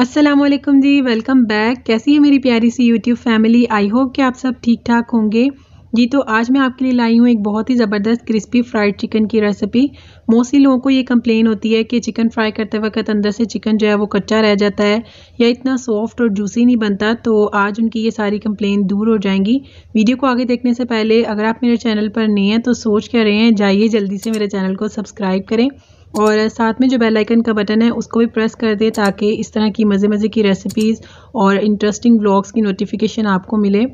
असलम जी welcome back कैसी है मेरी प्यारी सी यूट्यूब फैमिली आई होप कि आप सब ठीक ठाक होंगे जी तो आज मैं आपके लिए लाई हूँ एक बहुत ही ज़बरदस्त क्रिस्पी फ्राइड चिकन की रेसिपी मोस्टली लोगों को ये कंप्लेन होती है कि चिकन फ्राई करते वक्त अंदर से चिकन जो है वो कच्चा रह जाता है या इतना सॉफ्ट और जूसी नहीं बनता तो आज उनकी ये सारी कंप्लेन दूर हो जाएंगी वीडियो को आगे देखने से पहले अगर आप मेरे चैनल पर नहीं हैं तो सोच कर रहे हैं जाइए जल्दी से मेरे चैनल को सब्सक्राइब करें और साथ में जो बेल आइकन का बटन है उसको भी प्रेस कर दें ताकि इस तरह की मज़े मज़े की रेसिपीज़ और इंटरेस्टिंग ब्लॉग्स की नोटिफिकेशन आपको मिले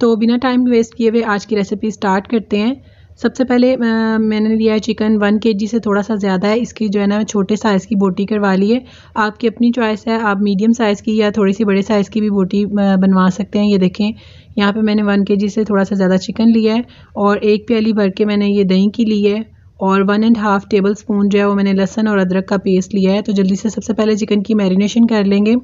तो बिना टाइम वेस्ट किए हुए आज की रेसिपी स्टार्ट करते हैं सबसे पहले आ, मैंने लिया है चिकन वन के जी से थोड़ा सा ज़्यादा है इसकी जो है ना छोटे साइज़ की बोटी करवा ली है आपकी अपनी चॉइस है आप मीडियम साइज़ की या थोड़ी सी बड़े साइज़ की भी बोटी बनवा सकते हैं ये देखें यहाँ पे मैंने वन के जी से थोड़ा सा ज़्यादा चिकन लिया है और एक प्याली भर के मैंने ये दही की ली है और one and half tablespoon जो है वो मैंने लहसन और अदरक का पेस्ट लिया है तो जल्दी से सबसे पहले चिकन की मैरिनेशन कर लेंगे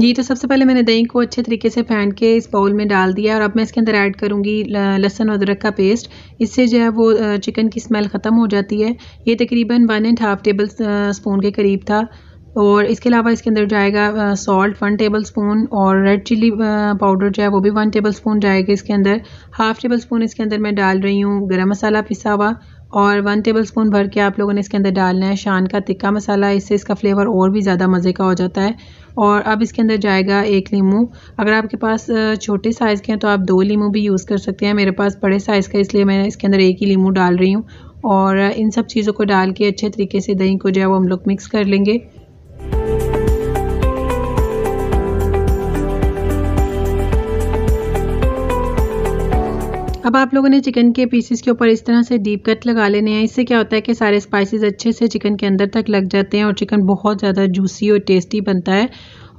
जी तो सबसे पहले मैंने दही को अच्छे तरीके से फेंट के इस बाउल में डाल दिया और अब मैं इसके अंदर ऐड करूँगी लहसन और अदरक का पेस्ट इससे जो है वो चिकन की स्मेल ख़त्म हो जाती है ये तकरीबन one and half tablespoon के करीब था और इसके अलावा इसके अंदर जाएगा सॉल्ट वन टेबल स्पून और रेड चिली पाउडर जो है वो भी वन टेबल स्पून जाएगा इसके अंदर हाफ़ टेबल स्पून इसके अंदर मैं डाल रही हूँ गरम मसाला पिसा हुआ और वन टेबल स्पून भर के आप लोगों ने इसके अंदर डालना है शान का तिक्का मसाला इससे इसका फ्लेवर और भी ज़्यादा मज़े का हो जाता है और अब इसके अंदर जाएगा एक लीमू अगर आपके पास छोटे साइज़ के हैं तो आप दो लीमू भी यूज़ कर सकते हैं मेरे पास बड़े साइज़ का इसलिए मैं इसके अंदर एक ही लीमू डाल रही हूँ और इन सब चीज़ों को डाल के अच्छे तरीके से दही को जो है वो हम लोग मिक्स कर लेंगे अब आप लोगों ने चिकन के पीसेस के ऊपर इस तरह से डीप कट लगा लेने हैं इससे क्या होता है कि सारे स्पाइसेस अच्छे से चिकन के अंदर तक लग जाते हैं और चिकन बहुत ज़्यादा जूसी और टेस्टी बनता है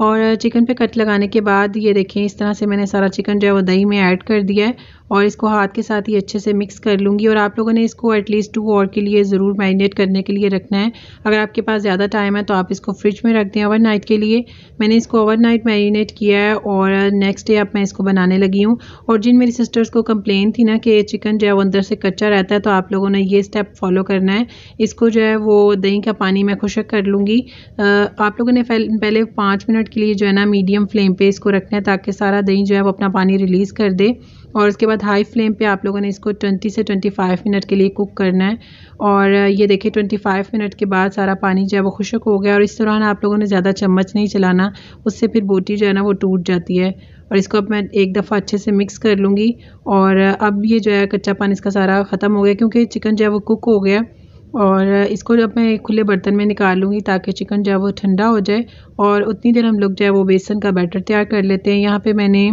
और चिकन पे कट लगाने के बाद ये देखें इस तरह से मैंने सारा चिकन जो है वो दही में ऐड कर दिया है और इसको हाथ के साथ ही अच्छे से मिक्स कर लूँगी और आप लोगों ने इसको एटलीस्ट टू और के लिए ज़रूर मैरिनेट करने के लिए रखना है अगर आपके पास ज़्यादा टाइम है तो आप इसको फ्रिज में रख दें नाइट के लिए मैंने इसको नाइट मैरिनेट किया है और नेक्स्ट डे अब मैं इसको बनाने लगी हूँ और जिन मेरी सिस्टर्स को कंप्लेन थी ना कि चिकन जो है वो अंदर से कच्चा रहता है तो आप लोगों ने ये स्टेप फॉलो करना है इसको जो है वो दही का पानी मैं खुशक कर लूँगी आप लोगों ने पहले पाँच मिनट के लिए जो है ना मीडियम फ्लेम पर इसको रखना है ताकि सारा दही जो है वो अपना पानी रिलीज़ कर दे और उसके बाद हाई फ्लेम पे आप लोगों ने इसको 20 से 25 मिनट के लिए कुक करना है और ये देखिए 25 मिनट के बाद सारा पानी जो है वो खुशक हो गया और इस दौरान आप लोगों ने ज़्यादा चम्मच नहीं चलाना उससे फिर बोटी जो है ना वो टूट जाती है और इसको अब मैं एक दफ़ा अच्छे से मिक्स कर लूँगी और अब ये जो है कच्चा पानी इसका सारा ख़त्म हो गया क्योंकि चिकन जो है वो कुक हो गया और इसको जब मैं खुले बर्तन में निकाल लूँगी ताकि चिकन जो है वो ठंडा हो जाए और उतनी देर हम लोग जो है वो बेसन का बैटर तैयार कर लेते हैं यहाँ पे मैंने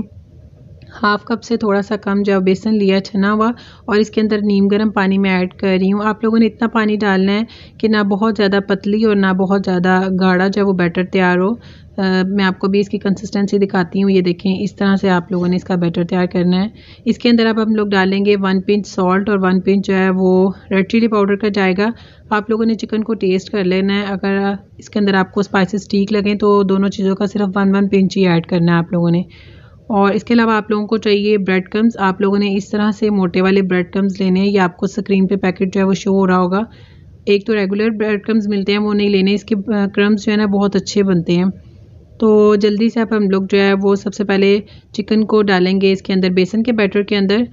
हाफ कप से थोड़ा सा कम जो बेसन लिया छना हुआ और इसके अंदर नीम गर्म पानी में ऐड कर रही हूँ आप लोगों ने इतना पानी डालना है कि ना बहुत ज़्यादा पतली और ना बहुत ज़्यादा गाढ़ा जो वो बैटर तैयार हो आ, मैं आपको भी इसकी कंसिस्टेंसी दिखाती हूँ ये देखें इस तरह से आप लोगों ने इसका बैटर तैयार करना है इसके अंदर अब हम लोग डालेंगे वन पिंच सॉल्ट और वन पिंच जो है वो रेड चिली पाउडर का जाएगा आप लोगों ने चिकन को टेस्ट कर लेना है अगर इसके अंदर आपको स्पाइसेस ठीक लगें तो दोनों चीज़ों का सिर्फ वन वन पिंच ही ऐड करना है आप लोगों ने और इसके अलावा आप लोगों को चाहिए ब्रेड क्रम्स आप लोगों ने इस तरह से मोटे वाले ब्रेड क्रम्स लेने हैं ये आपको स्क्रीन पे पैकेट जो है वो शो हो रहा होगा एक तो रेगुलर ब्रेड क्रम्स मिलते हैं वो नहीं लेने इसके क्रम्स जो है ना बहुत अच्छे बनते हैं तो जल्दी से आप हम लोग जो है वो सबसे पहले चिकन को डालेंगे इसके अंदर बेसन के बैटर के अंदर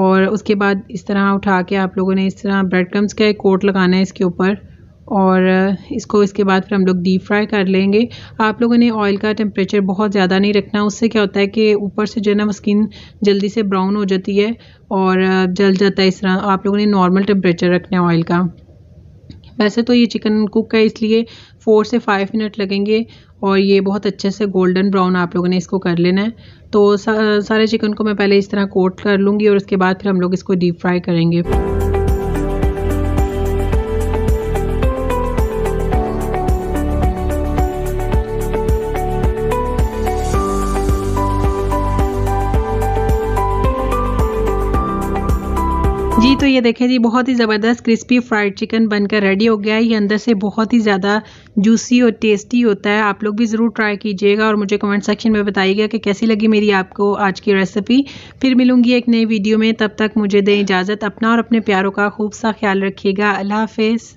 और उसके बाद इस तरह उठा के आप लोगों ने इस तरह ब्रेड क्रम्स का एक कोट लगाना है इसके ऊपर और इसको इसके बाद फिर हम लोग डीप फ्राई कर लेंगे आप लोगों ने ऑयल का टेम्परेचर बहुत ज़्यादा नहीं रखना उससे क्या होता है कि ऊपर से जो है ना स्किन जल्दी से ब्राउन हो जाती है और जल जाता है इस तरह आप लोगों ने नॉर्मल टेम्परेचर रखना है ऑयल का वैसे तो ये चिकन कुक है इसलिए फ़ोर से फाइव मिनट लगेंगे और ये बहुत अच्छे से गोल्डन ब्राउन आप लोगों ने इसको कर लेना है तो सा, सारे चिकन को मैं पहले इस तरह कोट कर लूँगी और उसके बाद फिर हम लोग इसको डीप फ्राई करेंगे तो ये देखें जी बहुत ही ज़बरदस्त क्रिस्पी फ्राइड चिकन बनकर रेडी हो गया है ये अंदर से बहुत ही ज़्यादा जूसी और टेस्टी होता है आप लोग भी ज़रूर ट्राई कीजिएगा और मुझे कमेंट सेक्शन में बताइएगा कि कैसी लगी मेरी आपको आज की रेसिपी फिर मिलूंगी एक नई वीडियो में तब तक मुझे दें इजाज़त अपना और अपने प्यारों का खूब सा ख्याल रखिएगा अल्लाह हाफिज़